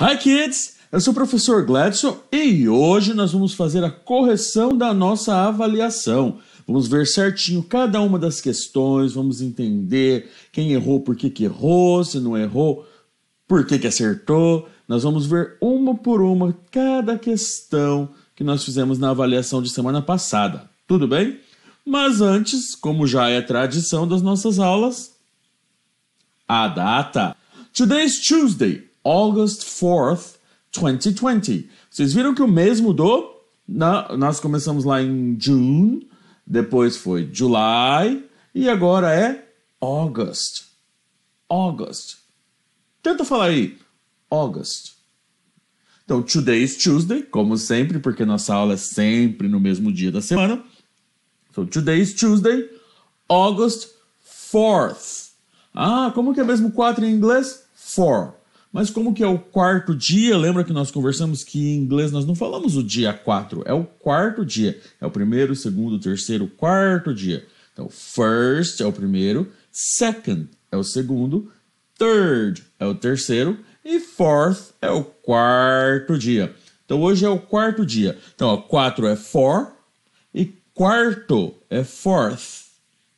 Hi kids, eu sou o professor Gladson e hoje nós vamos fazer a correção da nossa avaliação. Vamos ver certinho cada uma das questões, vamos entender quem errou, por que, que errou, se não errou, por que, que acertou. Nós vamos ver uma por uma cada questão que nós fizemos na avaliação de semana passada. Tudo bem? Mas antes, como já é tradição das nossas aulas, a data. Today is Tuesday, August 4th, 2020. Vocês viram que o mês mudou? Na, nós começamos lá em June, depois foi July e agora é August. August. Tenta falar aí. August. Então, today is Tuesday, como sempre, porque nossa aula é sempre no mesmo dia da semana. So, então, today is Tuesday, August 4th. Ah, como que é mesmo 4 em inglês? 4. Mas como que é o quarto dia? Lembra que nós conversamos que em inglês nós não falamos o dia 4, é o quarto dia. É o primeiro, segundo, terceiro, quarto dia. Então, first é o primeiro, second é o segundo, third é o terceiro e fourth é o quarto dia. Então, hoje é o quarto dia. Então, ó, quatro é four e quarto é fourth.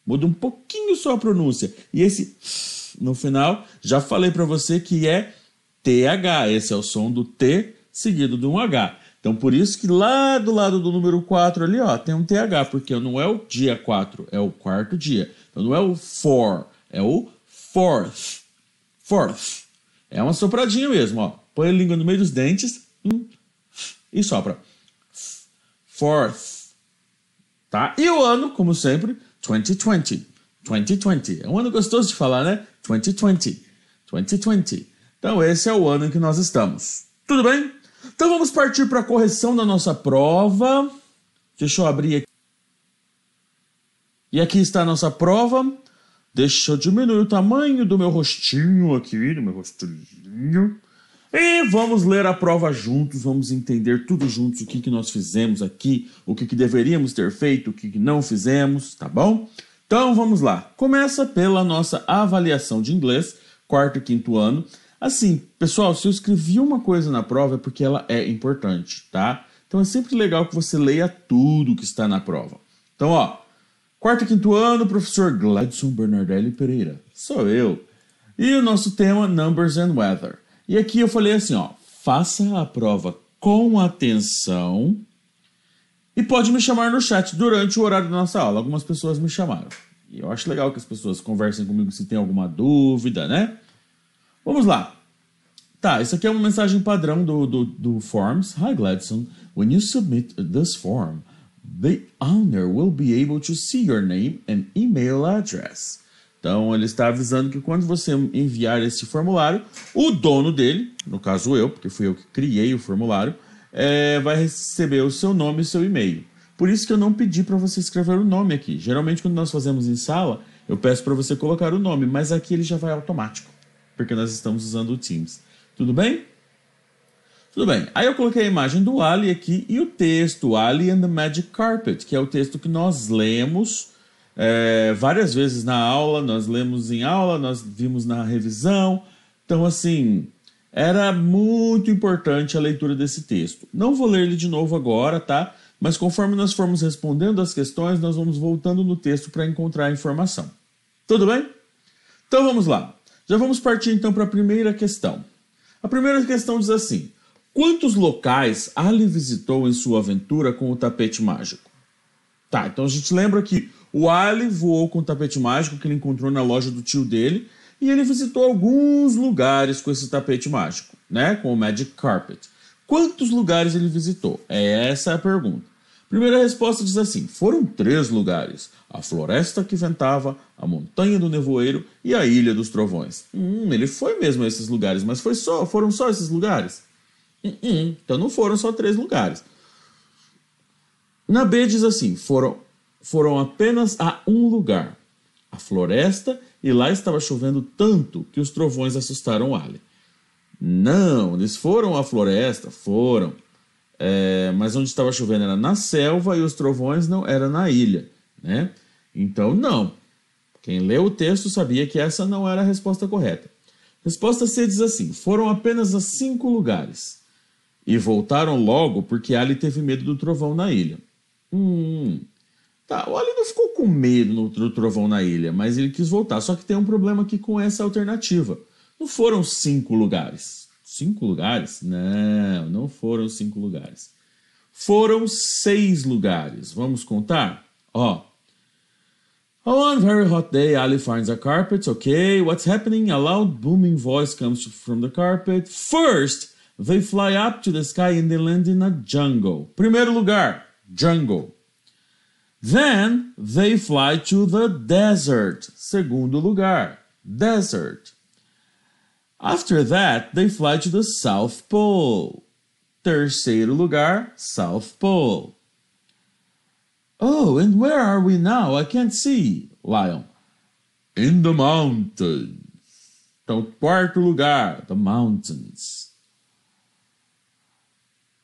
Muda um pouquinho só a pronúncia. E esse no final, já falei para você que é TH. Esse é o som do T seguido de um H. Então, por isso que lá do lado do número 4 ali, ó, tem um TH, porque não é o dia 4, é o quarto dia. Então, não é o for, é o fourth. Fourth. É uma sopradinha mesmo, ó. Põe a língua no meio dos dentes hum, e sopra. Fourth. Tá? E o ano, como sempre, 2020. 2020. É um ano gostoso de falar, né? 2020. 2020. Então, esse é o ano em que nós estamos. Tudo bem? Então, vamos partir para a correção da nossa prova. Deixa eu abrir aqui. E aqui está a nossa prova. Deixa eu diminuir o tamanho do meu rostinho aqui, do meu rostinho. E vamos ler a prova juntos, vamos entender tudo juntos, o que, que nós fizemos aqui, o que, que deveríamos ter feito, o que, que não fizemos, tá bom? Então vamos lá. Começa pela nossa avaliação de inglês, quarto e quinto ano. Assim, pessoal, se eu escrevi uma coisa na prova é porque ela é importante, tá? Então é sempre legal que você leia tudo que está na prova. Então, ó, quarto e quinto ano, professor Gladson Bernardelli Pereira, sou eu. E o nosso tema, Numbers and Weather. E aqui eu falei assim, ó, faça a prova com atenção e pode me chamar no chat durante o horário da nossa aula. Algumas pessoas me chamaram. E eu acho legal que as pessoas conversem comigo se tem alguma dúvida, né? Vamos lá. Tá, isso aqui é uma mensagem padrão do, do, do Forms. Hi, Gladson. When you submit this form, the owner will be able to see your name and email address. Então, ele está avisando que quando você enviar esse formulário, o dono dele, no caso eu, porque fui eu que criei o formulário, é, vai receber o seu nome e seu e-mail. Por isso que eu não pedi para você escrever o nome aqui. Geralmente, quando nós fazemos em sala, eu peço para você colocar o nome, mas aqui ele já vai automático porque nós estamos usando o Teams. Tudo bem? Tudo bem. Aí eu coloquei a imagem do Ali aqui e o texto Ali and the Magic Carpet, que é o texto que nós lemos é, várias vezes na aula, nós lemos em aula, nós vimos na revisão. Então, assim, era muito importante a leitura desse texto. Não vou ler ele de novo agora, tá? Mas conforme nós formos respondendo as questões, nós vamos voltando no texto para encontrar a informação. Tudo bem? Então vamos lá. Já vamos partir então para a primeira questão. A primeira questão diz assim: Quantos locais Ali visitou em sua aventura com o tapete mágico? Tá, então a gente lembra que o Ali voou com o tapete mágico que ele encontrou na loja do tio dele e ele visitou alguns lugares com esse tapete mágico, né? Com o Magic Carpet. Quantos lugares ele visitou? Essa é a pergunta. Primeira resposta diz assim: foram três lugares: a floresta que ventava, a montanha do nevoeiro e a ilha dos trovões. Hum, ele foi mesmo a esses lugares, mas foi só, foram só esses lugares? Hum, hum então não foram só três lugares. Na B diz assim: foram, foram apenas a um lugar, a floresta, e lá estava chovendo tanto que os trovões assustaram Ali. Não, eles foram à floresta, foram, é, mas onde estava chovendo era na selva e os trovões não era na ilha, né? Então não. Quem leu o texto sabia que essa não era a resposta correta. Resposta C diz assim: foram apenas a cinco lugares e voltaram logo porque Ali teve medo do trovão na ilha. Hum, tá. O Ali não ficou com medo do trovão na ilha, mas ele quis voltar. Só que tem um problema aqui com essa alternativa. Não foram cinco lugares Cinco lugares? Não, não foram cinco lugares. Foram seis lugares. Vamos contar? Ó. Oh. On a very hot day, Ali finds a carpet. Okay, what's happening? A loud booming voice comes from the carpet. First, they fly up to the sky and they land in a jungle. Primeiro lugar, jungle. Then they fly to the desert. Segundo lugar, desert. After that, they fly to the South Pole. Terceiro lugar, South Pole. Oh, and where are we now? I can't see. Lion. In the mountains. Então, quarto lugar, the mountains.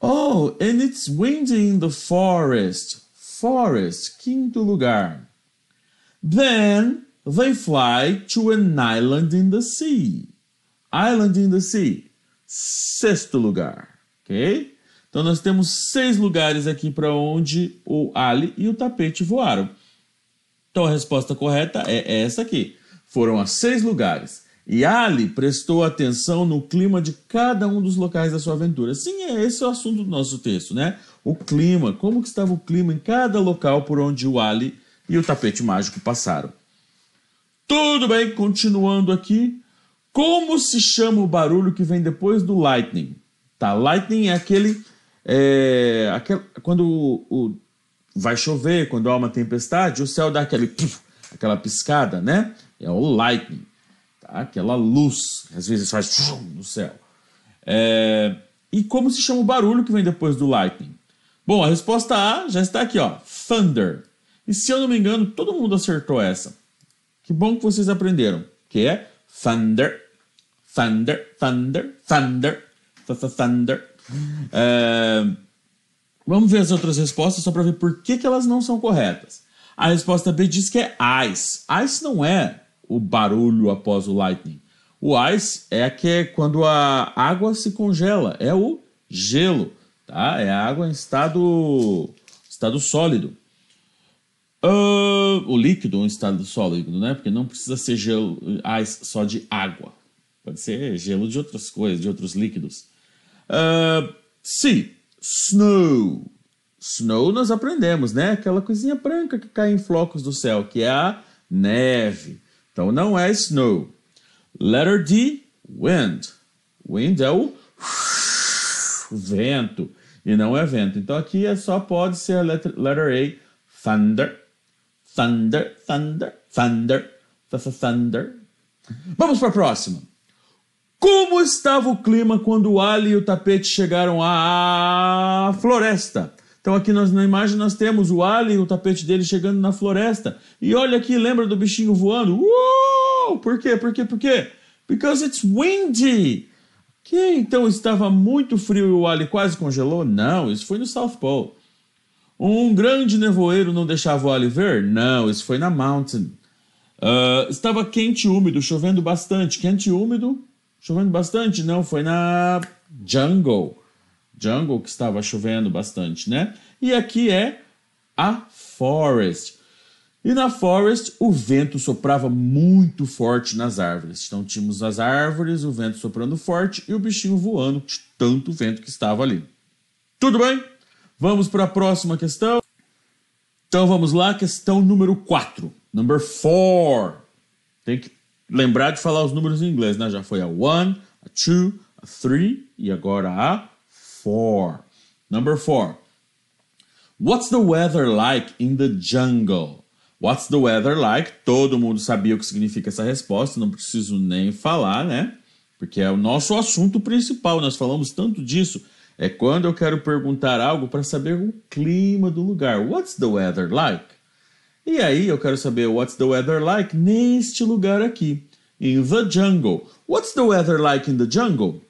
Oh, and it's windy in the forest. Forest, quinto lugar. Then they fly to an island in the sea. Island in the Sea, sexto lugar, ok? Então nós temos seis lugares aqui para onde o Ali e o tapete voaram. Então a resposta correta é essa aqui. Foram a seis lugares. E Ali prestou atenção no clima de cada um dos locais da sua aventura. Sim, é esse é o assunto do nosso texto, né? O clima, como que estava o clima em cada local por onde o Ali e o tapete mágico passaram. Tudo bem, continuando aqui, como se chama o barulho que vem depois do lightning? Tá, lightning é aquele, é, aquele quando o, o, vai chover, quando há uma tempestade, o céu dá aquele, aquela piscada, né? É o lightning, tá? Aquela luz, às vezes faz no céu. É, e como se chama o barulho que vem depois do lightning? Bom, a resposta A já está aqui, ó, thunder. E se eu não me engano, todo mundo acertou essa. Que bom que vocês aprenderam, que é thunder Thunder, Thunder, Thunder, Thunder. Eh, vamos ver as outras respostas só para ver por que, que elas não são corretas. A resposta B diz que é ice. Ice não é o barulho após o lightning. O ice é que é quando a água se congela, é o gelo, tá? É a água em estado estado sólido. Uh, o líquido em estado sólido, né? Porque não precisa ser gelo, ice só de água. Pode ser gelo de outras coisas, de outros líquidos. Uh, ah, C. Snow. Snow nós aprendemos, né? Aquela coisinha branca que cai em flocos do céu, que é a neve. Então não é snow. Letter D. Wind. Wind é o vento e não é vento. Então aqui é só pode ser a letra, letter A. Thunder. Thunder, thunder, thunder, thunder. Vamos para a próxima. Como estava o clima quando o Ali e o tapete chegaram à floresta? Então aqui nós, na imagem nós temos o Ali e o tapete dele chegando na floresta. E olha aqui, lembra do bichinho voando? Uou! Por quê? Por quê? Por quê? Because it's windy. Que então estava muito frio e o Ali quase congelou? Não, isso foi no South Pole. Um grande nevoeiro não deixava o Ali ver? Não, isso foi na Mountain. Uh, estava quente e úmido, chovendo bastante. Quente e úmido Chovendo bastante? Não, foi na Jungle. Jungle que estava chovendo bastante, né? E aqui é a Forest. E na Forest, o vento soprava muito forte nas árvores. Então tínhamos as árvores, o vento soprando forte e o bichinho voando de tanto vento que estava ali. Tudo bem? Vamos para a próxima questão. Então vamos lá, questão número 4. Number 4. Tem que lembrar de falar os números em inglês, né? Já foi a 1, a 2, a 3 e agora a 4. Number 4. What's the weather like in the jungle? What's the weather like? Todo mundo sabia o que significa essa resposta, não preciso nem falar, né? Porque é o nosso assunto principal, nós falamos tanto disso. É quando eu quero perguntar algo para saber o clima do lugar. What's the weather like? E aí eu quero saber what's the weather like neste lugar aqui, in the jungle. What's the weather like in the jungle?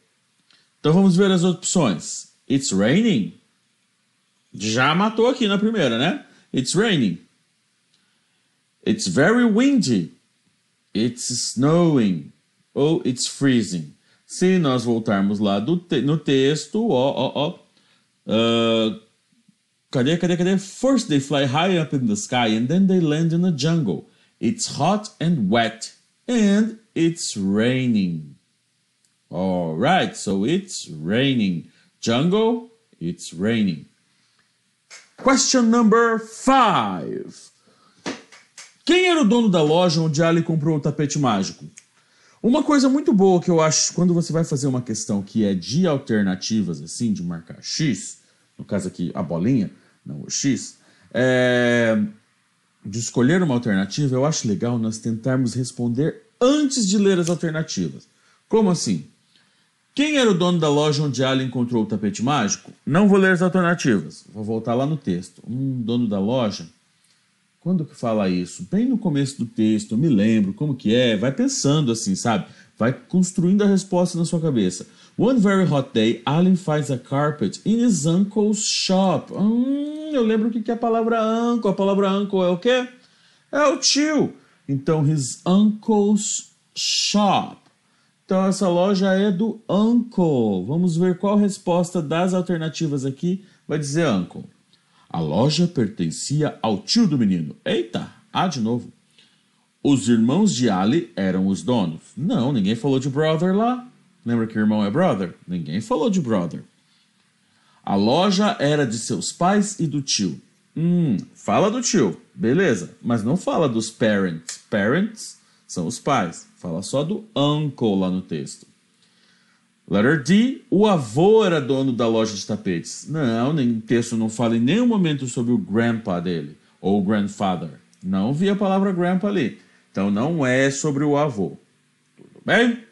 Então vamos ver as opções. It's raining. Já matou aqui na primeira, né? It's raining. It's very windy. It's snowing. Ou it's freezing. Se nós voltarmos lá te no texto, ó, ó, ó. Ah, Cadê, cadê, cadê? First they fly high up in the sky and then they land in a jungle. It's hot and wet and it's raining. Alright, so it's raining. Jungle, it's raining. Question number five. Quem era o dono da loja onde Ali comprou o tapete mágico? Uma coisa muito boa que eu acho quando você vai fazer uma questão que é de alternativas, assim, de marcar X, no caso aqui a bolinha, não o X, é, de escolher uma alternativa, eu acho legal nós tentarmos responder antes de ler as alternativas. Como assim? Quem era o dono da loja onde Alien encontrou o tapete mágico? Não vou ler as alternativas, vou voltar lá no texto. Um dono da loja. Quando que fala isso? Bem no começo do texto, eu me lembro como que é, vai pensando assim, sabe? Vai construindo a resposta na sua cabeça. One Very Hot Day, Alan finds a carpet in his uncle's shop. Hum, eu lembro o que é a palavra uncle. A palavra uncle é o quê? É o tio. Então, his uncle's shop. Então, essa loja é do uncle. Vamos ver qual resposta das alternativas aqui vai dizer uncle. A loja pertencia ao tio do menino. Eita, ah, de novo. Os irmãos de Ali eram os donos. Não, ninguém falou de brother lá. Lembra que irmão é brother? Ninguém falou de brother. A loja era de seus pais e do tio. Hum, fala do tio, beleza, mas não fala dos parents. Parents são os pais. Fala só do uncle lá no texto. Letter D, o avô era dono da loja de tapetes. Não, nem texto não fala em nenhum momento sobre o grandpa dele ou o grandfather. Não vi a palavra grandpa ali. Então não é sobre o avô. Tudo bem?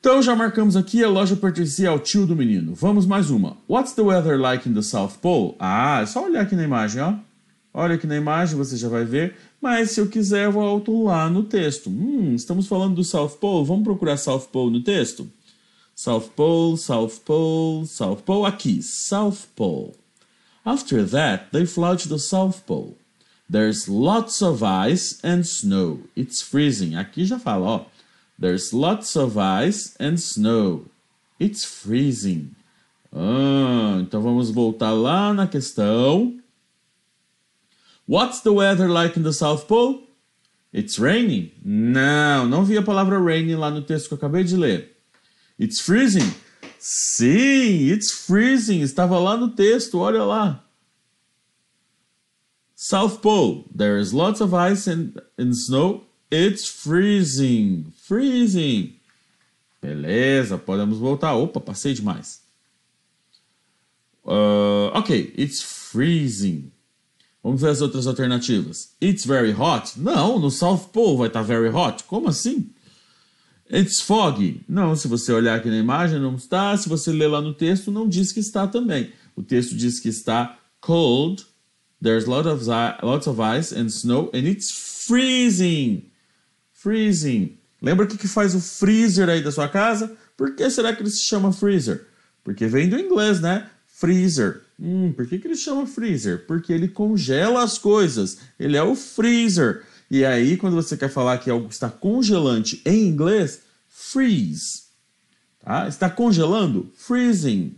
Então já marcamos aqui, a loja pertencia ao tio do menino. Vamos mais uma. What's the weather like in the South Pole? Ah, é só olhar aqui na imagem, ó. Olha aqui na imagem, você já vai ver. Mas se eu quiser, eu volto lá no texto. Hum, estamos falando do South Pole. Vamos procurar South Pole no texto? South Pole, South Pole, South Pole. Aqui, South Pole. After that, they fly to the South Pole. There's lots of ice and snow. It's freezing. Aqui já fala, ó. There's lots of ice and snow. It's freezing. Ah, então vamos voltar lá na questão. What's the weather like in the South Pole? It's raining. Não, não vi a palavra raining lá no texto que eu acabei de ler. It's freezing. Sim, it's freezing. Estava lá no texto, olha lá. South Pole. There is lots of ice and, and snow. It's freezing. Freezing. Beleza, podemos voltar. Opa, passei demais. Uh, ok, it's freezing. Vamos ver as outras alternativas. It's very hot? Não, no South Pole vai estar tá very hot. Como assim? It's foggy? Não, se você olhar aqui na imagem não está. Se você ler lá no texto, não diz que está também. O texto diz que está cold. There's lot of lots of ice and snow and it's freezing freezing. Lembra o que, que faz o freezer aí da sua casa? Por que será que ele se chama freezer? Porque vem do inglês, né? Freezer. Hum, por que, que ele chama freezer? Porque ele congela as coisas. Ele é o freezer. E aí, quando você quer falar que algo está congelante em inglês, freeze. Tá? Está congelando? Freezing.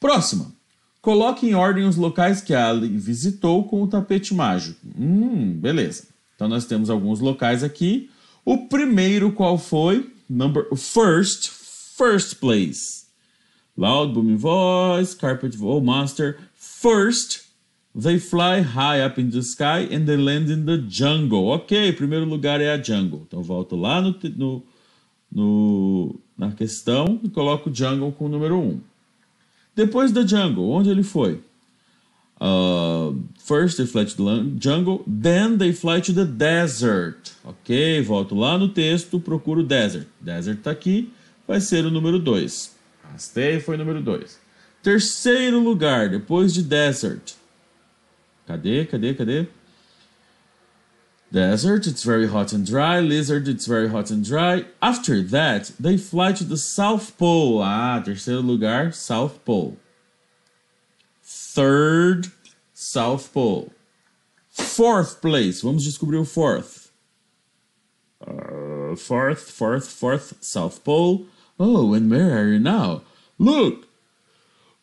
Próxima. Coloque em ordem os locais que a Ali visitou com o tapete mágico. Hum, beleza. Então nós temos alguns locais aqui. O primeiro qual foi? Number first, first place. Loud booming voice, carpet vocal master. First, they fly high up in the sky and they land in the jungle. Ok, primeiro lugar é a jungle. Então volto lá no, no, no na questão e coloco jungle com o número 1. Um. Depois da jungle, onde ele foi? Uh, first they fly to the jungle, then they fly to the desert. Ok, volto lá no texto, procuro desert. Desert está aqui, vai ser o número 2. Arrastei, foi número 2. Terceiro lugar, depois de desert. Cadê, cadê, cadê? Desert, it's very hot and dry. Lizard, it's very hot and dry. After that, they fly to the South Pole. Ah, terceiro lugar, South Pole. Third, South Pole. Fourth place. Vamos descobrir o fourth. Uh, fourth, fourth, fourth, South Pole. Oh, and where are you now? Look!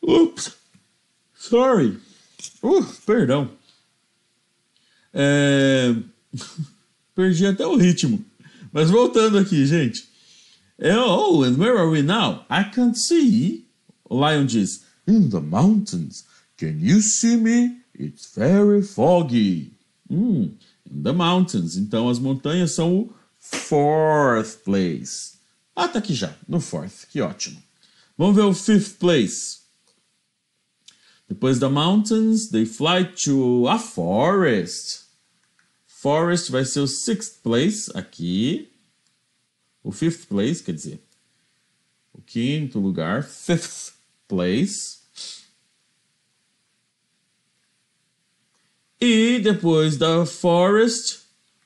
Oops! Sorry! Uh, perdão. É... Eh, perdi até o ritmo. Mas voltando aqui, gente. Eh, oh, and where are we now? I can't see. O Lion diz, in the mountains. Can you see me? It's very foggy. Hum, in the mountains. Então as montanhas são o fourth place. Ah, tá aqui já, no fourth. Que ótimo. Vamos ver o fifth place. Depois da mountains, they fly to a forest. Forest vai ser o sixth place aqui. O fifth place, quer dizer, o quinto lugar, fifth place. E depois da forest.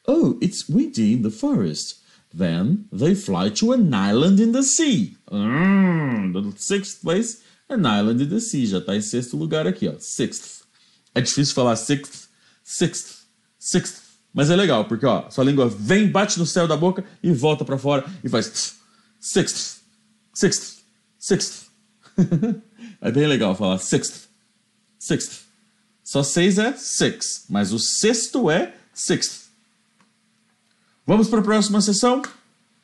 Oh, it's windy in the forest. Then they fly to an island in the sea. Mm, ah, the sixth place, an island in the sea. Já está em sexto lugar aqui, ó. Sixth. É difícil falar sixth, sixth, sixth. Mas é legal, porque ó, sua língua vem, bate no céu da boca e volta para fora e faz tf, sixth, sixth, sixth. é bem legal falar sixth, sixth. Só seis é six, mas o sexto é sixth. Vamos para a próxima sessão?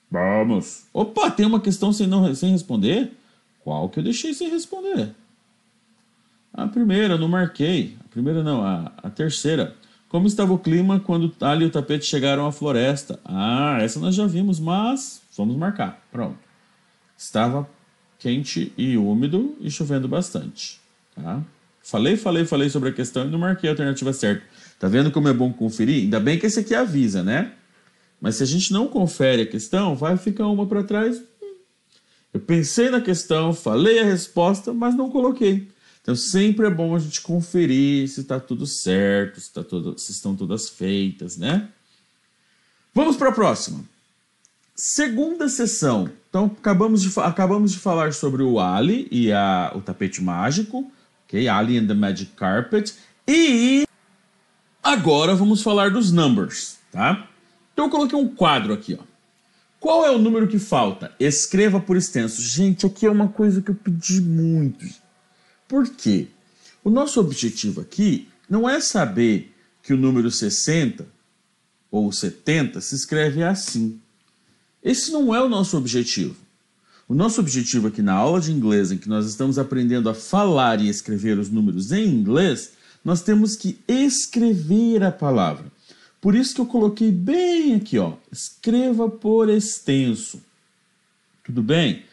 Vamos. Opa, tem uma questão sem, não, sem responder? Qual que eu deixei sem responder? A primeira, não marquei. A primeira não, a, a terceira. Como estava o clima quando o talho e o tapete chegaram à floresta? Ah, essa nós já vimos, mas vamos marcar. Pronto. Estava quente e úmido e chovendo bastante. Tá? Falei, falei, falei sobre a questão e não marquei a alternativa certa. Tá vendo como é bom conferir? Ainda bem que esse aqui avisa, né? Mas se a gente não confere a questão, vai ficar uma para trás. Eu pensei na questão, falei a resposta, mas não coloquei. Então sempre é bom a gente conferir se está tudo certo, se, tá tudo, se estão todas feitas, né? Vamos para a próxima. Segunda sessão. Então acabamos de, acabamos de falar sobre o Ali e a, o tapete mágico. Alien and the Magic Carpet. E agora vamos falar dos numbers, tá? Então eu coloquei um quadro aqui, ó. Qual é o número que falta? Escreva por extenso. Gente, aqui é uma coisa que eu pedi muito. Por quê? O nosso objetivo aqui não é saber que o número 60 ou 70 se escreve assim. Esse não é o nosso objetivo. O nosso objetivo aqui na aula de inglês, em que nós estamos aprendendo a falar e escrever os números em inglês, nós temos que escrever a palavra. Por isso que eu coloquei bem aqui, ó, escreva por extenso. Tudo bem?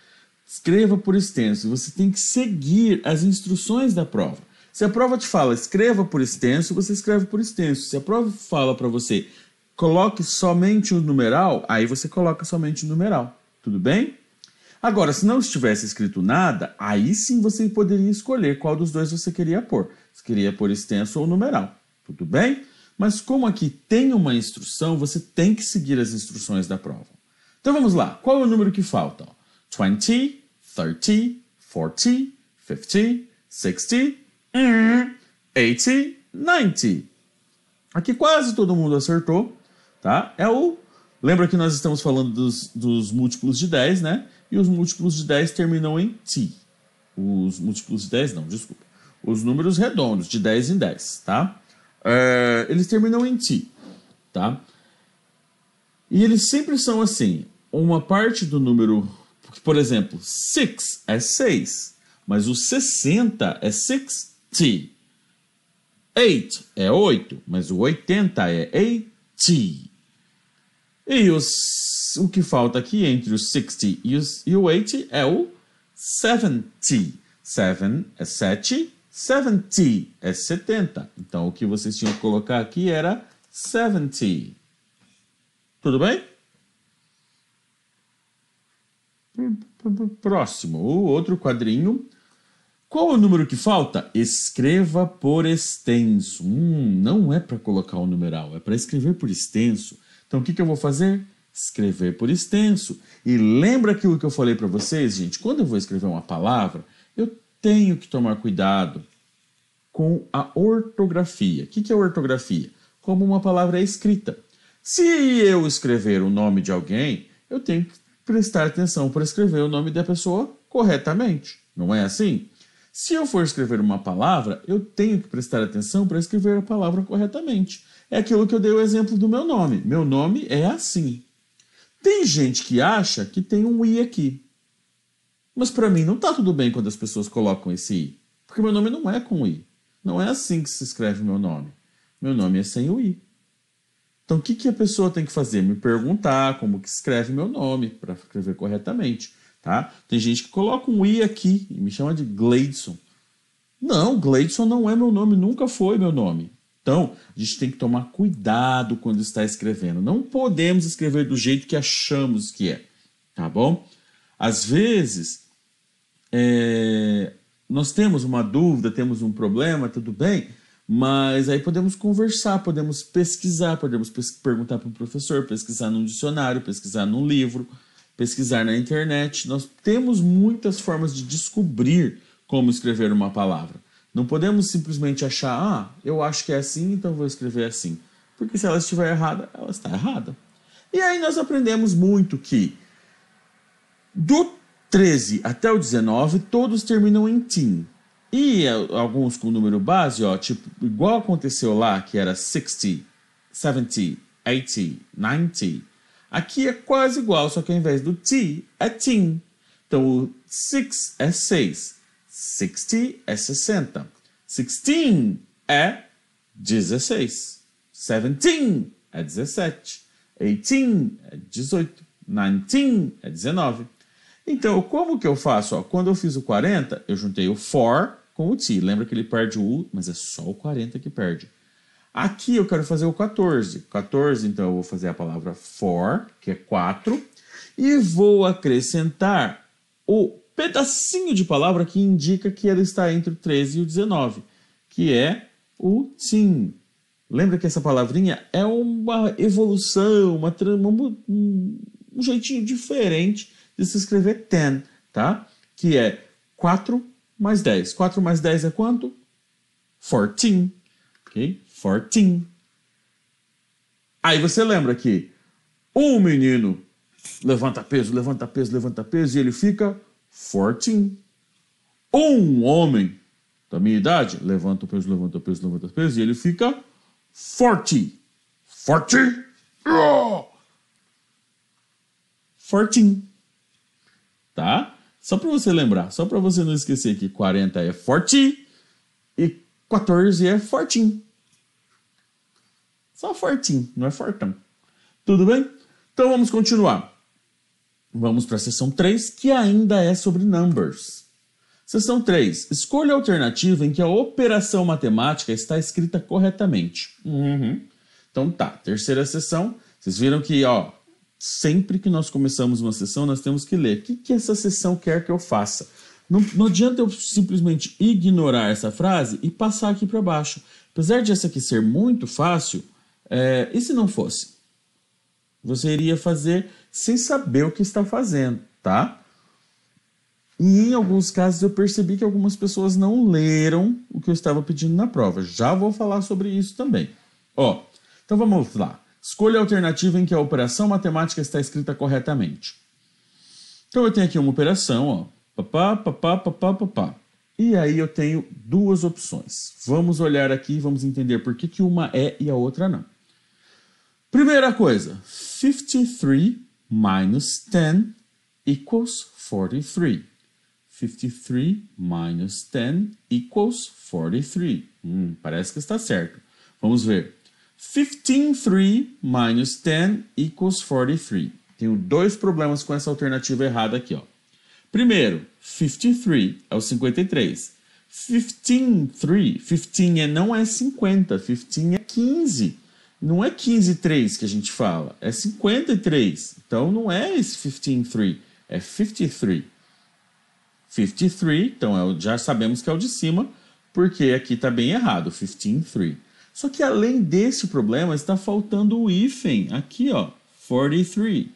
Escreva por extenso. Você tem que seguir as instruções da prova. Se a prova te fala escreva por extenso, você escreve por extenso. Se a prova fala para você coloque somente o numeral, aí você coloca somente o numeral. Tudo bem? Agora, se não estivesse escrito nada, aí sim você poderia escolher qual dos dois você queria pôr. Se queria pôr extenso ou numeral. Tudo bem? Mas como aqui tem uma instrução, você tem que seguir as instruções da prova. Então vamos lá. Qual é o número que falta? 20, 30, 40, 50, 60, 80, 90. Aqui quase todo mundo acertou, tá? É o... Lembra que nós estamos falando dos, dos múltiplos de 10, né? e os múltiplos de 10 terminam em ti. Os múltiplos de 10 não, desculpa. Os números redondos, de 10 em 10, tá? É, eles terminam em ti, tá? E eles sempre são assim. Uma parte do número, por exemplo, 6 é 6, mas o 60 é 6 60. 8 é 8, mas o 80 é 80. E os o que falta aqui entre o 60 e, os, e o 80 é o 70. 7 é 7, 70 é 70. Então, o que vocês tinham que colocar aqui era 70. Tudo bem? Próximo, o outro quadrinho. Qual o número que falta? Escreva por extenso. Hum, não é para colocar o um numeral, é para escrever por extenso. Então, o que, que eu vou fazer? escrever por extenso. E lembra aquilo que eu falei para vocês, gente? Quando eu vou escrever uma palavra, eu tenho que tomar cuidado com a ortografia. O que é ortografia? Como uma palavra é escrita. Se eu escrever o nome de alguém, eu tenho que prestar atenção para escrever o nome da pessoa corretamente. Não é assim? Se eu for escrever uma palavra, eu tenho que prestar atenção para escrever a palavra corretamente. É aquilo que eu dei o exemplo do meu nome. Meu nome é assim. Tem gente que acha que tem um i aqui. Mas para mim não tá tudo bem quando as pessoas colocam esse i, porque meu nome não é com i. Não é assim que se escreve meu nome. Meu nome é sem o i. Então o que, que a pessoa tem que fazer? Me perguntar como que escreve meu nome para escrever corretamente, tá? Tem gente que coloca um i aqui e me chama de Gleidson. Não, Gleidson não é meu nome, nunca foi meu nome. Então, a gente tem que tomar cuidado quando está escrevendo. Não podemos escrever do jeito que achamos que é, tá bom? Às vezes, é, nós temos uma dúvida, temos um problema, tudo bem, mas aí podemos conversar, podemos pesquisar, podemos pes perguntar para o professor, pesquisar num dicionário, pesquisar num livro, pesquisar na internet. Nós temos muitas formas de descobrir como escrever uma palavra. Não podemos simplesmente achar, ah, eu acho que é assim, então vou escrever assim. Porque se ela estiver errada, ela está errada. E aí nós aprendemos muito que do 13 até o 19, todos terminam em tin. E alguns com número base, ó, tipo, igual aconteceu lá, que era 60, 70, 80, 90. Aqui é quase igual, só que ao invés do T, é tin. Então o 6 é 6, 60 é 60. 16 é 16. 17 é 17. 18 é 18. 19 é 19. Então, como que eu faço? Ó, quando eu fiz o 40, eu juntei o for com o ti. Lembra que ele perde o u, mas é só o 40 que perde. Aqui eu quero fazer o 14. 14, então eu vou fazer a palavra for, que é 4, e vou acrescentar o pedacinho de palavra que indica que ela está entre o 13 e o 19, que é o sim. Lembra que essa palavrinha é uma evolução, uma, uma um jeitinho diferente de se escrever ten, tá? Que é 4 mais 10. 4 mais 10 é quanto? 14. Ok? 14. Aí você lembra que um menino levanta peso, levanta peso, levanta peso e ele fica 14. Um homem da minha idade levanta o peso, levanta o peso, levanta o peso, e ele fica forte. Forte! Ah! Fortinho. Tá? Só para você lembrar, só para você não esquecer que 40 é forte e 14 é fortinho. Só fortinho, não é fortão. Tudo bem? Então vamos continuar. Vamos para a sessão 3, que ainda é sobre numbers. Sessão 3. Escolha a alternativa em que a operação matemática está escrita corretamente. Uhum. Então tá, terceira sessão. Vocês viram que, ó, sempre que nós começamos uma sessão, nós temos que ler o que, que essa sessão quer que eu faça. Não, não adianta eu simplesmente ignorar essa frase e passar aqui para baixo. Apesar de essa aqui ser muito fácil, é, e se não fosse? você iria fazer sem saber o que está fazendo, tá? E em alguns casos eu percebi que algumas pessoas não leram o que eu estava pedindo na prova. Já vou falar sobre isso também. Ó, então vamos lá. Escolha a alternativa em que a operação matemática está escrita corretamente. Então eu tenho aqui uma operação, ó, papá, papá, papá, papá. E aí eu tenho duas opções. Vamos olhar aqui e vamos entender por que, que uma é e a outra não. Primeira coisa, 53 minus 10 equals 43. 53 minus 10 equals 43. Hum, parece que está certo. Vamos ver. 153 minus 10 equals 43. Tenho dois problemas com essa alternativa errada aqui. Ó. Primeiro, 53 é o 53. 153, 15 não é 50, 15 é 15 não é 15-3 que a gente fala, é 53. Então não é esse 15-3, é 53. 53, então é, já sabemos que é o de cima, porque aqui está bem errado, 15-3. Só que além desse problema, está faltando o hífen aqui, ó, 43.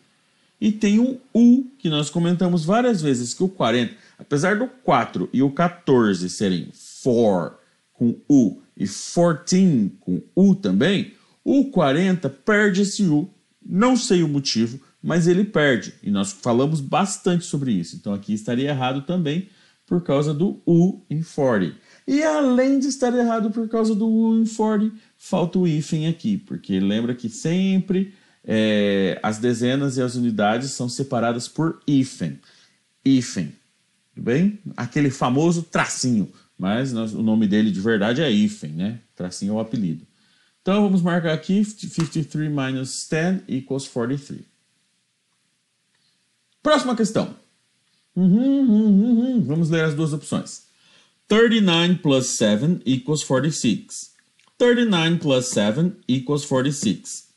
E tem um U, que nós comentamos várias vezes, que o 40, apesar do 4 e o 14 serem 4 com U e 14 com U também, o 40 perde esse U, não sei o motivo, mas ele perde. E nós falamos bastante sobre isso. Então aqui estaria errado também por causa do U em 40. E além de estar errado por causa do U em 40, falta o hífen aqui, porque lembra que sempre é, as dezenas e as unidades são separadas por hífen. Hífen, tudo bem? Aquele famoso tracinho, mas nós, o nome dele de verdade é hífen, né? Tracinho é o apelido. Então vamos marcar aqui 53 minus 10 equals 43. Próxima questão. Uhum, uhum, uhum. Vamos ler as duas opções. 39 plus 7 equals 46. 39 plus 7 equals 46.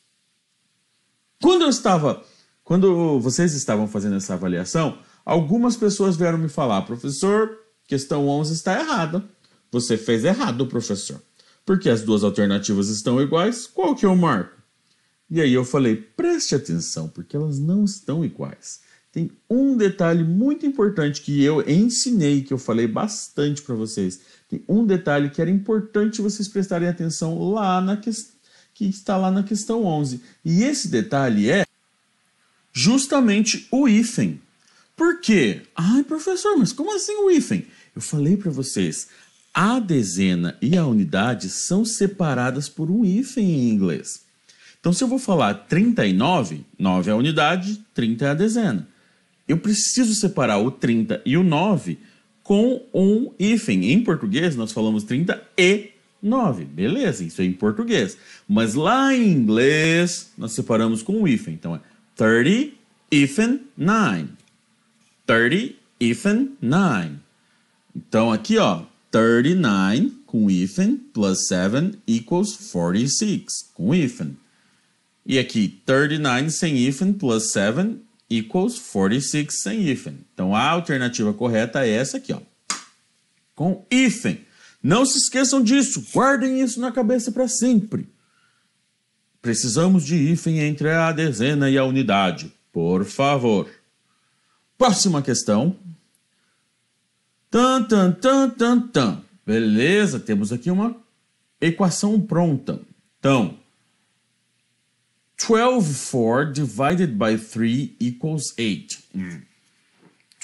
Quando eu estava, quando vocês estavam fazendo essa avaliação, algumas pessoas vieram me falar, professor, questão 11 está errada. Você fez errado, professor. Porque as duas alternativas estão iguais, qual que eu marco? E aí eu falei, preste atenção, porque elas não estão iguais. Tem um detalhe muito importante que eu ensinei, que eu falei bastante para vocês. Tem um detalhe que era importante vocês prestarem atenção lá na que, que está lá na questão 11. E esse detalhe é justamente o hífen. Por quê? Ai, professor, mas como assim o hífen? Eu falei para vocês, a dezena e a unidade são separadas por um hífen em inglês. Então, se eu vou falar 39, 9 é a unidade, 30 é a dezena. Eu preciso separar o 30 e o 9 com um hífen. Em português, nós falamos 30 e 9. Beleza, isso é em português. Mas lá em inglês, nós separamos com um hífen. Então, é 30 hífen 9. 30 hífen 9. Então, aqui, ó, 39 com hífen plus 7 equals 46 com hífen. E aqui 39 sem hífen plus 7 equals 46 sem hífen. Então a alternativa correta é essa aqui, ó. Com hífen. Não se esqueçam disso, guardem isso na cabeça para sempre. Precisamos de hífen entre a dezena e a unidade, por favor. Próxima questão, Tan, tan, tan, tan, tan. Beleza, temos aqui uma equação pronta. Então, 12 4 divided by 3 equals 8. Hum.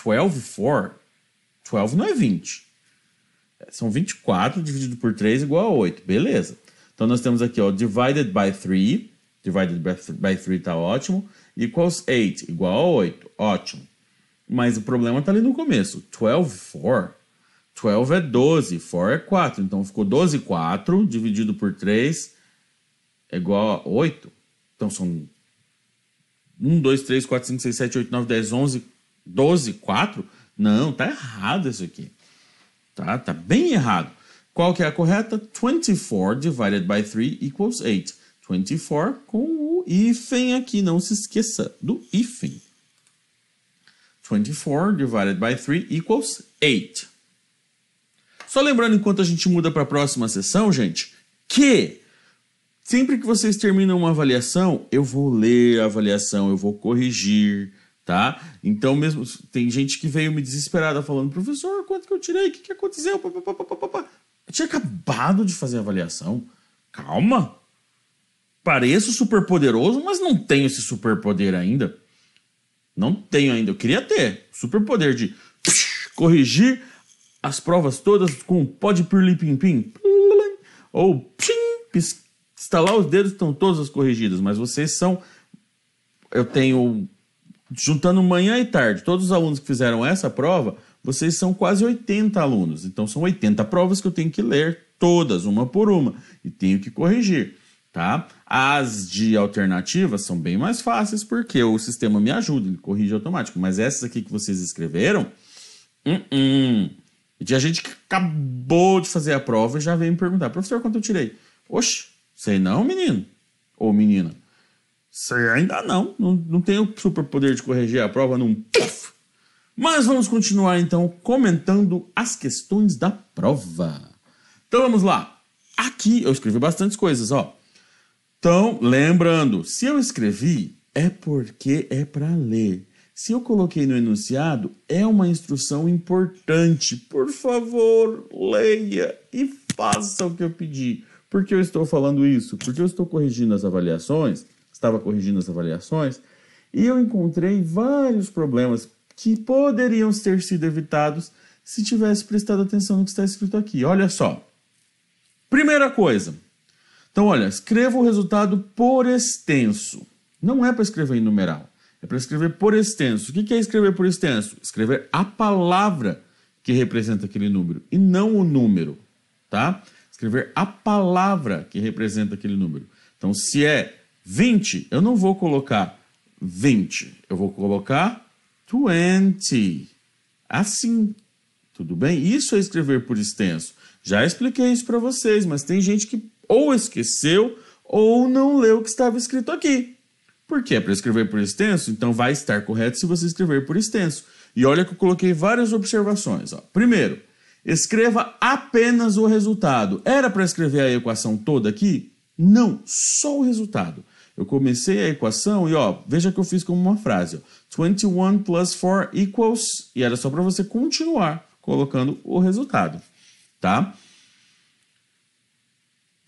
12 4, 12 não é 20. É, são 24 dividido por 3 igual a 8. Beleza. Então, nós temos aqui, ó, divided by 3, divided by 3 está ótimo, equals 8, igual a 8. Ótimo. Mas o problema tá ali no começo. 12-4. 12 é 12, 4 é 4. Então ficou 12, 4 dividido por 3 é igual a 8. Então são 1, 2, 3, 4, 5, 6, 7, 8, 9, 10, 11, 12, 4. Não, tá errado isso aqui. Tá, tá bem errado. Qual que é a correta? 24 divided by 3 equals 8. 24 com o hífen aqui, não se esqueça do hífen. 24 divided by 3 equals 8. Só lembrando, enquanto a gente muda para a próxima sessão, gente, que sempre que vocês terminam uma avaliação, eu vou ler a avaliação, eu vou corrigir, tá? Então, mesmo tem gente que veio me desesperada falando, professor, quanto que eu tirei? O que, que aconteceu? Eu tinha acabado de fazer a avaliação. Calma! Pareço super poderoso, mas não tenho esse super poder ainda. Não tenho ainda. Eu queria ter superpoder de corrigir as provas todas com pó de pim. Ou instalar os dedos, estão todas as corrigidas. Mas vocês são. Eu tenho. Juntando manhã e tarde, todos os alunos que fizeram essa prova, vocês são quase 80 alunos. Então são 80 provas que eu tenho que ler todas, uma por uma, e tenho que corrigir tá? As de alternativa são bem mais fáceis porque o sistema me ajuda, ele corrige automático. Mas essas aqui que vocês escreveram, uh -uh. a gente que acabou de fazer a prova e já veio me perguntar, professor, quanto eu tirei? Oxe, sei não, menino ou menina. Sei ainda não, não, não tenho poder de corrigir a prova num puff. Mas vamos continuar então comentando as questões da prova. Então vamos lá. Aqui eu escrevi bastantes coisas, ó. Então, lembrando, se eu escrevi, é porque é para ler. Se eu coloquei no enunciado, é uma instrução importante. Por favor, leia e faça o que eu pedi. Por que eu estou falando isso? Porque eu estou corrigindo as avaliações, estava corrigindo as avaliações, e eu encontrei vários problemas que poderiam ter sido evitados se tivesse prestado atenção no que está escrito aqui. Olha só. Primeira coisa, então, olha, escreva o resultado por extenso. Não é para escrever em numeral, é para escrever por extenso. O que é escrever por extenso? Escrever a palavra que representa aquele número e não o número, tá? Escrever a palavra que representa aquele número. Então, se é 20, eu não vou colocar 20, eu vou colocar 20. Assim, tudo bem? Isso é escrever por extenso. Já expliquei isso para vocês, mas tem gente que ou esqueceu ou não leu o que estava escrito aqui. Porque é para escrever por extenso, então vai estar correto se você escrever por extenso. E olha que eu coloquei várias observações. Ó. Primeiro, escreva apenas o resultado. Era para escrever a equação toda aqui? Não, só o resultado. Eu comecei a equação e ó, veja que eu fiz como uma frase. Ó, 21 plus 4 equals. E era só para você continuar colocando o resultado. Tá?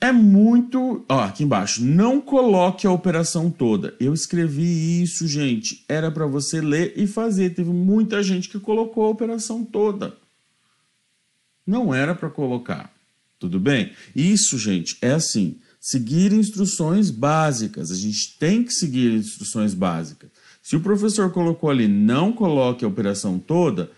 É muito. Ó, aqui embaixo. Não coloque a operação toda. Eu escrevi isso, gente. Era para você ler e fazer. Teve muita gente que colocou a operação toda. Não era para colocar. Tudo bem? Isso, gente, é assim. Seguir instruções básicas. A gente tem que seguir instruções básicas. Se o professor colocou ali, não coloque a operação toda,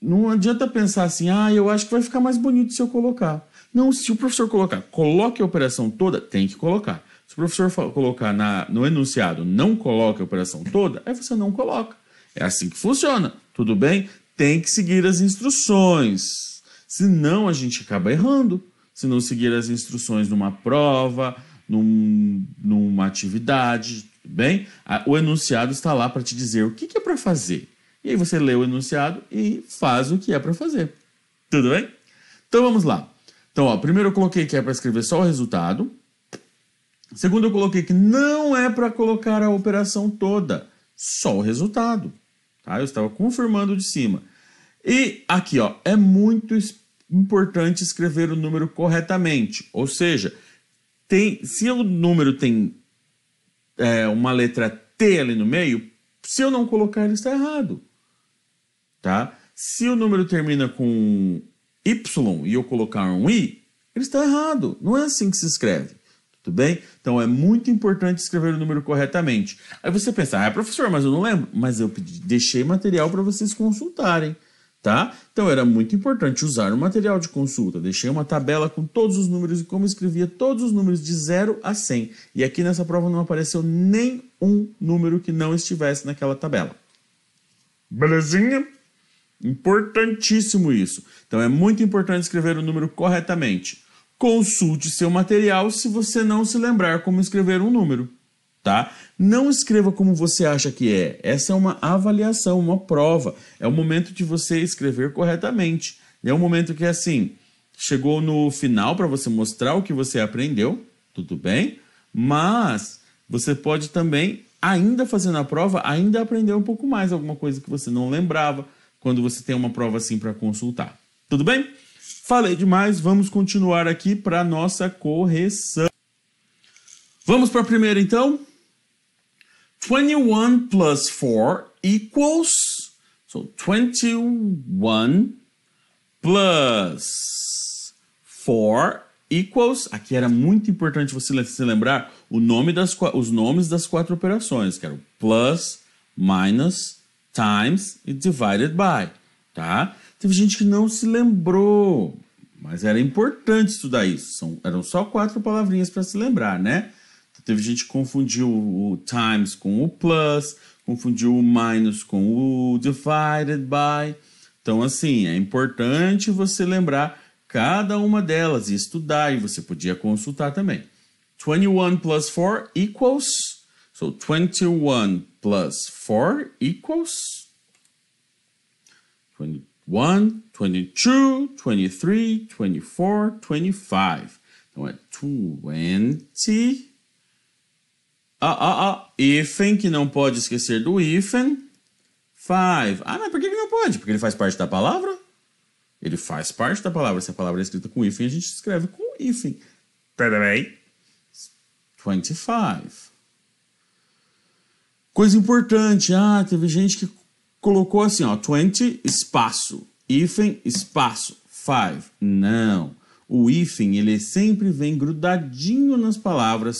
não adianta pensar assim, ah, eu acho que vai ficar mais bonito se eu colocar. Não, se o professor colocar, coloque a operação toda, tem que colocar. Se o professor colocar na, no enunciado, não coloque a operação toda, aí você não coloca. É assim que funciona. Tudo bem? Tem que seguir as instruções. Senão a gente acaba errando. Se não seguir as instruções numa prova, num, numa atividade, tudo bem? O enunciado está lá para te dizer o que, que é para fazer. E aí você lê o enunciado e faz o que é para fazer. Tudo bem? Então vamos lá. Então, ó, primeiro eu coloquei que é para escrever só o resultado. Segundo, eu coloquei que não é para colocar a operação toda, só o resultado. Tá? Eu estava confirmando de cima. E aqui, ó, é muito importante escrever o número corretamente. Ou seja, tem, se o número tem é, uma letra T ali no meio, se eu não colocar, ele está errado. Tá? Se o número termina com y e eu colocar um i, ele está errado. Não é assim que se escreve. Tudo bem? Então é muito importante escrever o número corretamente. Aí você pensa, ah, é, professor, mas eu não lembro. Mas eu deixei material para vocês consultarem. Tá? Então era muito importante usar o material de consulta. Deixei uma tabela com todos os números e como escrevia todos os números de 0 a 100. E aqui nessa prova não apareceu nem um número que não estivesse naquela tabela. Belezinha? Importantíssimo isso. Então é muito importante escrever o número corretamente. Consulte seu material se você não se lembrar como escrever um número, tá? Não escreva como você acha que é. Essa é uma avaliação, uma prova. É o momento de você escrever corretamente. É um momento que é assim, chegou no final para você mostrar o que você aprendeu, tudo bem? Mas você pode também ainda fazendo a prova, ainda aprender um pouco mais alguma coisa que você não lembrava, quando você tem uma prova assim para consultar. Tudo bem? Falei demais, vamos continuar aqui para nossa correção. Vamos para a primeira então. 21 plus 4 equals. So 21 plus 4 equals. Aqui era muito importante você se lembrar o nome das, os nomes das quatro operações, que o plus, minus, times e divided by, tá? Teve gente que não se lembrou, mas era importante estudar isso. São, eram só quatro palavrinhas para se lembrar, né? Então, teve gente que confundiu o times com o plus, confundiu o minus com o divided by. Então, assim, é importante você lembrar cada uma delas e estudar, e você podia consultar também. 21 plus 4 equals So 21 plus 4 equals 21, 22, 23, 24, 25. Então é 20. Ah, ah, ah, Ifen, que não pode esquecer do ifen. 5. Ah, mas por que, não pode? Porque ele faz parte da palavra? Ele faz parte da palavra. Se a palavra é escrita com ifen, a gente escreve com ifen. hífen. Peraí. 25. Coisa importante, ah, teve gente que colocou assim, ó, 20 espaço, hífen espaço, 5. Não. O hífen, ele sempre vem grudadinho nas palavras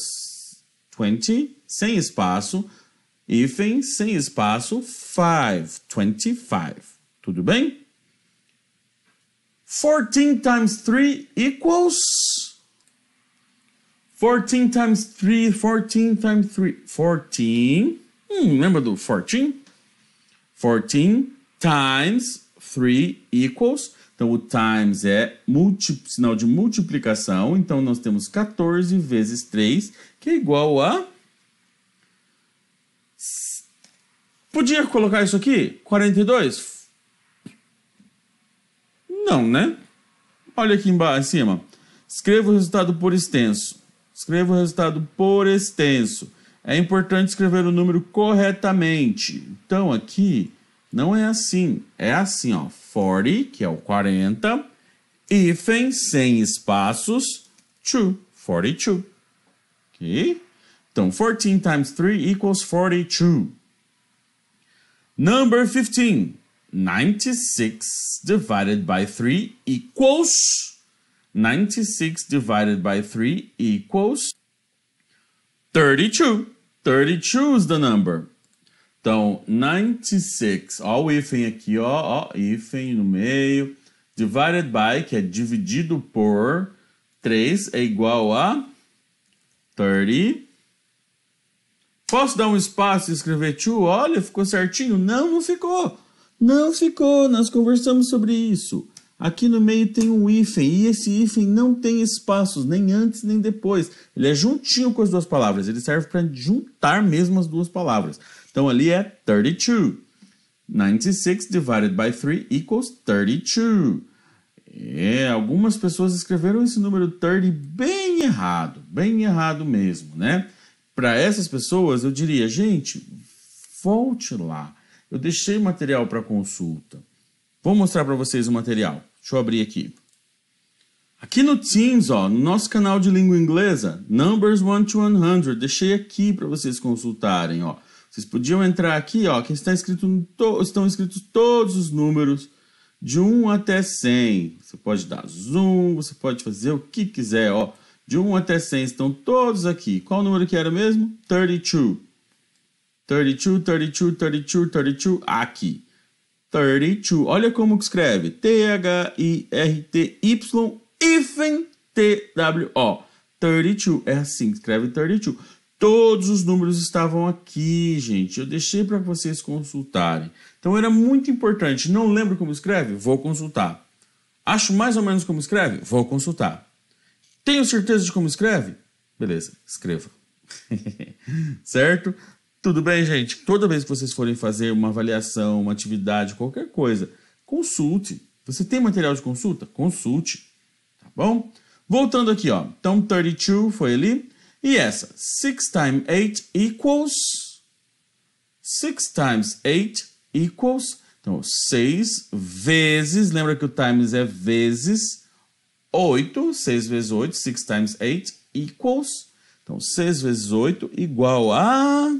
20, sem espaço, hífen, sem espaço, 5, 25. Tudo bem? 14 times 3 equals 14 times 3, 14 times 3, 14 Hum, lembra do 14? 14 times 3 equals. Então, o times é sinal de multiplicação. Então, nós temos 14 vezes 3, que é igual a... Podia colocar isso aqui? 42? Não, né? Olha aqui embaixo, em cima. Escreva o resultado por extenso. Escreva o resultado por extenso. É importante escrever o número corretamente. Então, aqui não é assim. É assim, ó. 40, que é o 40, hífen, sem espaços, two, 42. Ok? Então, 14 times 3 equals 42. Number 15. 96 divided by 3 equals 96 divided by 3 equals 32. 32 is the number. Então, 96. Ó o hífen aqui, ó, ó, hífen no meio. Divided by, que é dividido por 3, é igual a 30. Posso dar um espaço e escrever to? Olha, ficou certinho? Não, não ficou. Não ficou, nós conversamos sobre isso. Aqui no meio tem um hífen, e esse hífen não tem espaços, nem antes nem depois. Ele é juntinho com as duas palavras, ele serve para juntar mesmo as duas palavras. Então ali é 32. 96 divided by 3 equals 32. É, algumas pessoas escreveram esse número 30 bem errado, bem errado mesmo, né? Para essas pessoas eu diria, gente, volte lá. Eu deixei material para consulta. Vou mostrar para vocês o material. Deixa eu abrir aqui. Aqui no Teams, ó, no nosso canal de língua inglesa, Numbers 1 to 100, deixei aqui para vocês consultarem, ó. Vocês podiam entrar aqui, ó, que está escrito estão escritos todos os números de 1 até 100. Você pode dar zoom, você pode fazer o que quiser, ó. De 1 até 100 estão todos aqui. Qual número que era mesmo? 32. 32, 32, 32, 32, aqui. 32. Olha como que escreve. T-H-I-R-T-Y hífen T-W-O. 32. É assim que escreve 32. Todos os números estavam aqui, gente. Eu deixei para vocês consultarem. Então era muito importante. Não lembro como escreve? Vou consultar. Acho mais ou menos como escreve? Vou consultar. Tenho certeza de como escreve? Beleza, escreva. certo? Tudo bem, gente? Toda vez que vocês forem fazer uma avaliação, uma atividade, qualquer coisa, consulte. Você tem material de consulta? Consulte. Tá bom? Voltando aqui, ó. Então, 32 foi ali. E essa? 6 times 8 equals. 6 times 8 equals. Então, 6 vezes. Lembra que o times é vezes 8. 6 vezes 8. 6 times 8 equals. Então, 6 vezes 8 igual a.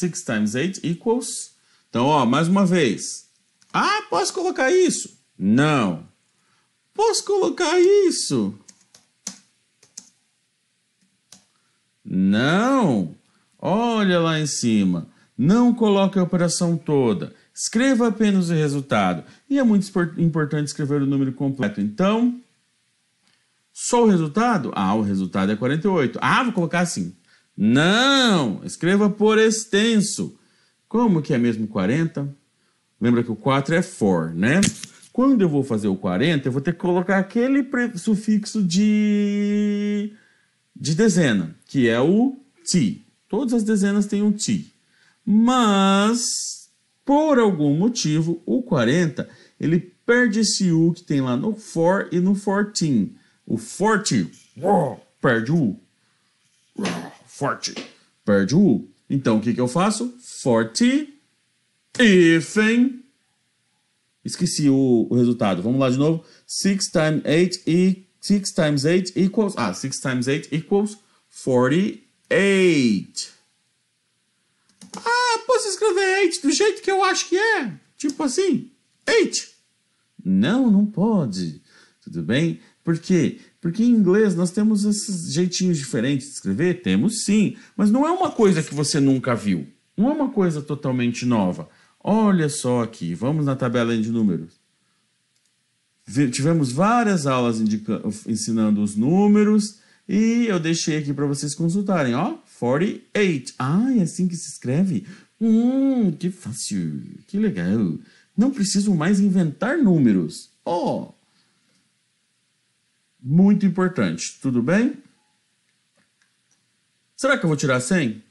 6 times 8 equals. Então, ó, mais uma vez. Ah, posso colocar isso? Não. Posso colocar isso? Não. Olha lá em cima. Não coloque a operação toda. Escreva apenas o resultado. E é muito importante escrever o número completo. Então, só o resultado? Ah, o resultado é 48. Ah, vou colocar assim. Não! Escreva por extenso. Como que é mesmo 40? Lembra que o 4 é for, né? Quando eu vou fazer o 40, eu vou ter que colocar aquele sufixo de, de dezena, que é o ti. Todas as dezenas têm um ti. Mas, por algum motivo, o 40, ele perde esse u que tem lá no for e no fourteen. O forte perde o u forte. Perde o U. Então, o que, que eu faço? Forte, hífen... Esqueci o, o resultado. Vamos lá de novo. 6 times 8 e... 6 times 8 equals... Ah, 6 times 8 equals 48. Ah, posso escrever 8 do jeito que eu acho que é? Tipo assim, 8. Não, não pode. Tudo bem? Por quê? Porque em inglês nós temos esses jeitinhos diferentes de escrever? Temos sim, mas não é uma coisa que você nunca viu. Não é uma coisa totalmente nova. Olha só aqui, vamos na tabela de números. Tivemos várias aulas ensinando os números e eu deixei aqui para vocês consultarem, ó. 48. Ah, é assim que se escreve? Hum, que fácil, que legal. Não preciso mais inventar números. Ó, oh, muito importante, tudo bem? Será que eu vou tirar 100?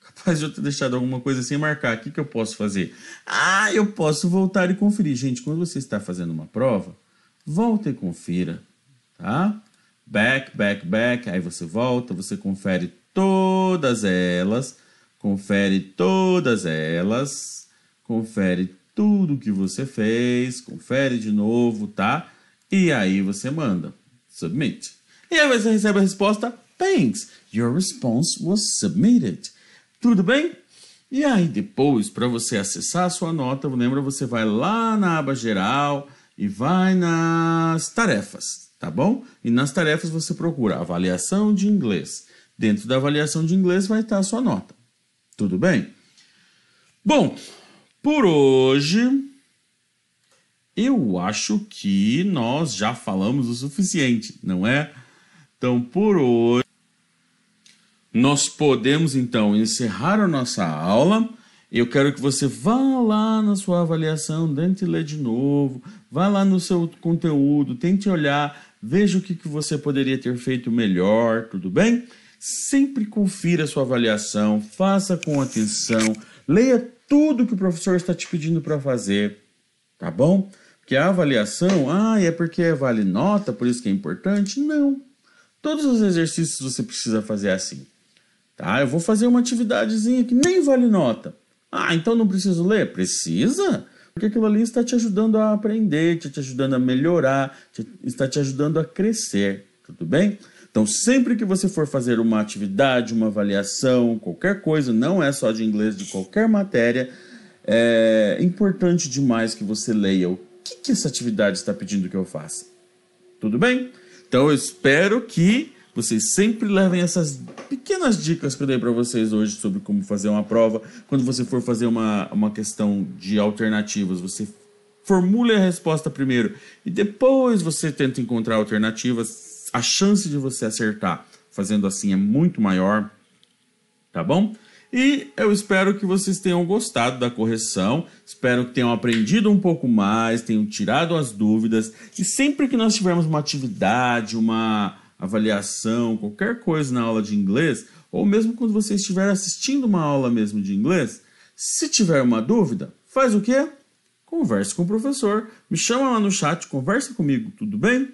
Capaz de eu ter deixado alguma coisa sem marcar. O que, que eu posso fazer? Ah, eu posso voltar e conferir. Gente, quando você está fazendo uma prova, volta e confira, tá? Back, back, back. Aí você volta, você confere todas elas, confere todas elas, confere tudo que você fez, confere de novo, tá? E aí você manda submit. E aí você recebe a resposta, thanks, your response was submitted. Tudo bem? E aí depois, para você acessar a sua nota, lembra, você vai lá na aba geral e vai nas tarefas, tá bom? E nas tarefas você procura avaliação de inglês. Dentro da avaliação de inglês vai estar a sua nota. Tudo bem? Bom, por hoje eu acho que nós já falamos o suficiente, não é? Então, por hoje, nós podemos então encerrar a nossa aula. Eu quero que você vá lá na sua avaliação, tente ler de novo, vá lá no seu conteúdo, tente olhar, veja o que, que você poderia ter feito melhor, tudo bem? Sempre confira a sua avaliação, faça com atenção, leia tudo que o professor está te pedindo para fazer, tá bom? que a avaliação, ah, é porque vale nota, por isso que é importante? Não. Todos os exercícios você precisa fazer assim. Tá, eu vou fazer uma atividadezinha que nem vale nota. Ah, então não preciso ler? Precisa? Porque aquilo ali está te ajudando a aprender, está te ajudando a melhorar, está te ajudando a crescer, tudo bem? Então, sempre que você for fazer uma atividade, uma avaliação, qualquer coisa, não é só de inglês, de qualquer matéria, é importante demais que você leia o que, que essa atividade está pedindo que eu faça? Tudo bem? Então eu espero que vocês sempre levem essas pequenas dicas que eu dei para vocês hoje sobre como fazer uma prova. Quando você for fazer uma, uma questão de alternativas, você formule a resposta primeiro e depois você tenta encontrar alternativas. A chance de você acertar fazendo assim é muito maior, tá bom? E eu espero que vocês tenham gostado da correção, espero que tenham aprendido um pouco mais, tenham tirado as dúvidas. E sempre que nós tivermos uma atividade, uma avaliação, qualquer coisa na aula de inglês, ou mesmo quando você estiver assistindo uma aula mesmo de inglês, se tiver uma dúvida, faz o quê? Converse com o professor, me chama lá no chat, conversa comigo, tudo bem?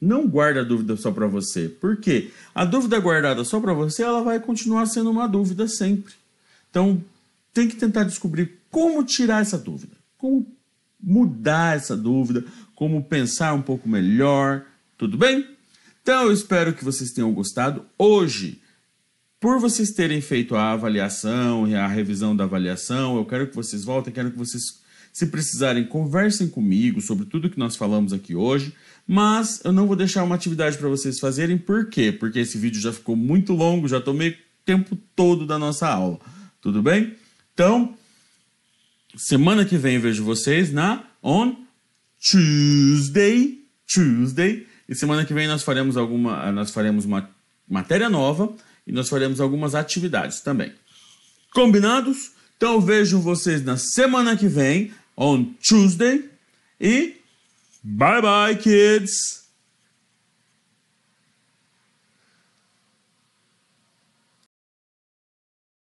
Não guarda a dúvida só para você, porque a dúvida guardada só para você, ela vai continuar sendo uma dúvida sempre. Então, tem que tentar descobrir como tirar essa dúvida, como mudar essa dúvida, como pensar um pouco melhor, tudo bem? Então, eu espero que vocês tenham gostado. Hoje, por vocês terem feito a avaliação e a revisão da avaliação, eu quero que vocês voltem, quero que vocês, se precisarem, conversem comigo sobre tudo que nós falamos aqui hoje. Mas eu não vou deixar uma atividade para vocês fazerem, por quê? Porque esse vídeo já ficou muito longo, já tomei o tempo todo da nossa aula. Tudo bem? Então, semana que vem eu vejo vocês na on Tuesday, Tuesday. E semana que vem nós faremos alguma, nós faremos uma matéria nova e nós faremos algumas atividades também. Combinados? Então eu vejo vocês na semana que vem on Tuesday e bye bye kids.